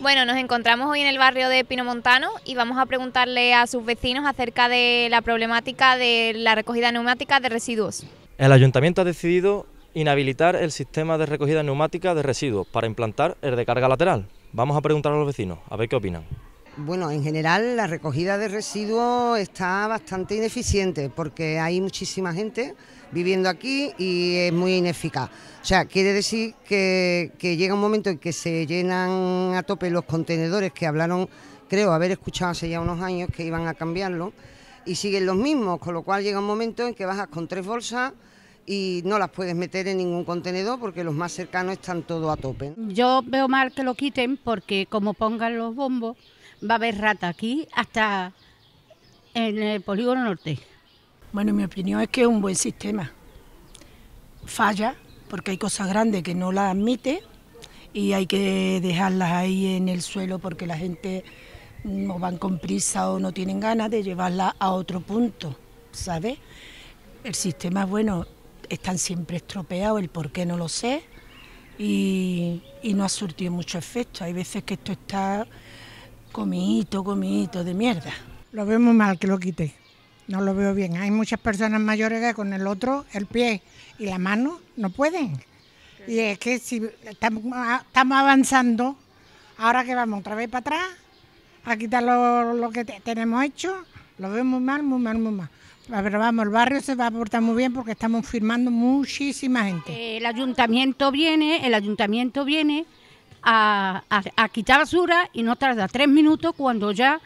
Bueno, nos encontramos hoy en el barrio de Pinomontano y vamos a preguntarle a sus vecinos acerca de la problemática de la recogida neumática de residuos. El ayuntamiento ha decidido inhabilitar el sistema de recogida neumática de residuos para implantar el de carga lateral. Vamos a preguntar a los vecinos, a ver qué opinan bueno, en general la recogida de residuos está bastante ineficiente porque hay muchísima gente viviendo aquí y es muy ineficaz. O sea, quiere decir que, llega un momento en que se llenan a tope los contenedores que hablaron, creo haber escuchado hace ya unos años que iban a cambiarlo y siguen los mismos, con lo cual llega un momento en que bajas con tres bolsas y no las puedes meter en ningún contenedor porque los más cercanos están todos a tope. Yo veo mal que lo quiten porque como pongan los bombos, va a haber rata aquí hasta en el polígono norte. Bueno, mi opinión es que es un buen sistema. Falla porque hay cosas grandes que no las admite y hay que dejarlas ahí en el suelo porque la gente no van con prisa o no tienen ganas de llevarlas a otro punto, ¿sabes? El sistema bueno, están siempre estropeados, el por qué no lo sé, y no ha surtido mucho efecto. Hay veces que esto está Comito, comito, de mierda. Lo veo muy mal que lo quite. No lo veo bien. Hay muchas personas mayores que con el otro, el pie y la mano, no pueden. Y es que si estamos avanzando, ahora que vamos otra vez para atrás, a quitar lo, que tenemos hecho, lo veo muy mal, muy mal, muy mal. Pero vamos, el barrio se va a portar muy bien porque estamos firmando muchísima gente. El ayuntamiento viene, el ayuntamiento viene, a, quitar basura y no tarda tres minutos cuando ya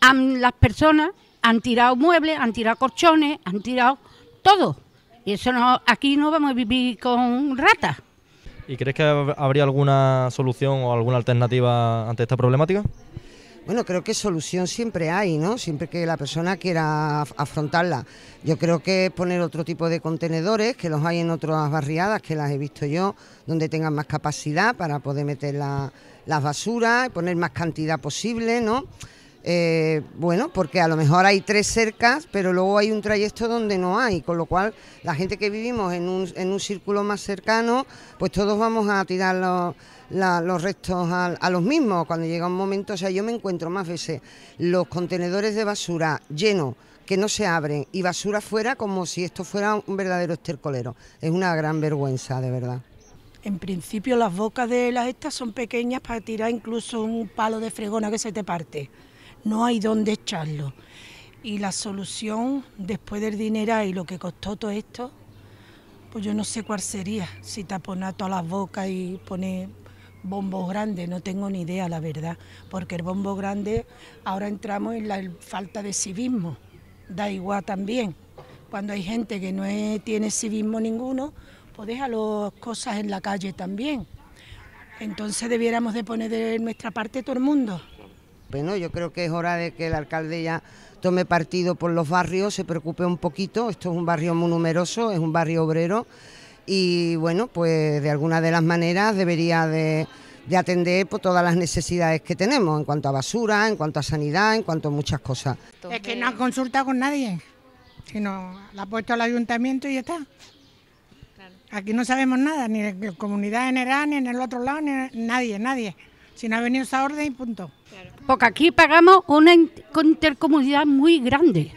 han, las personas han tirado muebles, han tirado colchones, han tirado todo. Y eso no, aquí no vamos a vivir con ratas. ¿Y crees que habría alguna solución o alguna alternativa ante esta problemática? Bueno, creo que solución siempre hay, ¿no? Siempre que la persona quiera afrontarla. Yo creo que poner otro tipo de contenedores, que los hay en otras barriadas, que las he visto yo, donde tengan más capacidad para poder meter las la basuras, poner más cantidad posible, ¿no? Eh, bueno, porque a lo mejor hay tres cercas, pero luego hay un trayecto donde no hay, con lo cual la gente que vivimos en un, en un círculo más cercano, pues todos vamos a tirar los, restos a, a, los mismos. Cuando llega un momento, o sea, yo me encuentro más veces los contenedores de basura llenos que no se abren y basura fuera como si esto fuera un verdadero estercolero. Es una gran vergüenza, de verdad. En principio las bocas de las estas son pequeñas para tirar incluso un palo de fregona que se te parte no hay dónde echarlo. Y la solución, después del dinero y lo que costó todo esto, pues yo no sé cuál sería, si taponar todas las bocas y poner bombos grandes, no tengo ni idea, la verdad, porque el bombo grande, ahora entramos en la falta de civismo, da igual también. Cuando hay gente que no tiene civismo ninguno, pues deja las cosas en la calle también. Entonces debiéramos de poner de nuestra parte todo el mundo. Pues yo creo que es hora de que el alcalde ya tome partido por los barrios, se preocupe un poquito. Esto es un barrio muy numeroso, es un barrio obrero y bueno, pues de alguna de las maneras debería de, atender por pues, todas las necesidades que tenemos en cuanto a basura, en cuanto a sanidad, en cuanto a muchas cosas. Es que no ha consultado con nadie, sino la ha puesto al ayuntamiento y ya está. Aquí no sabemos nada, ni en comunidad general, ni en el otro lado, ni nadie, nadie. Si no ha venido esa orden, punto. Porque aquí pagamos una intercomunidad muy grande.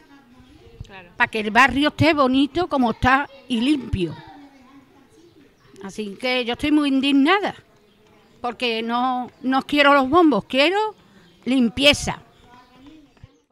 Para que el barrio esté bonito como está y limpio. Así que yo estoy muy indignada. Porque no, no quiero los bombos, quiero limpieza.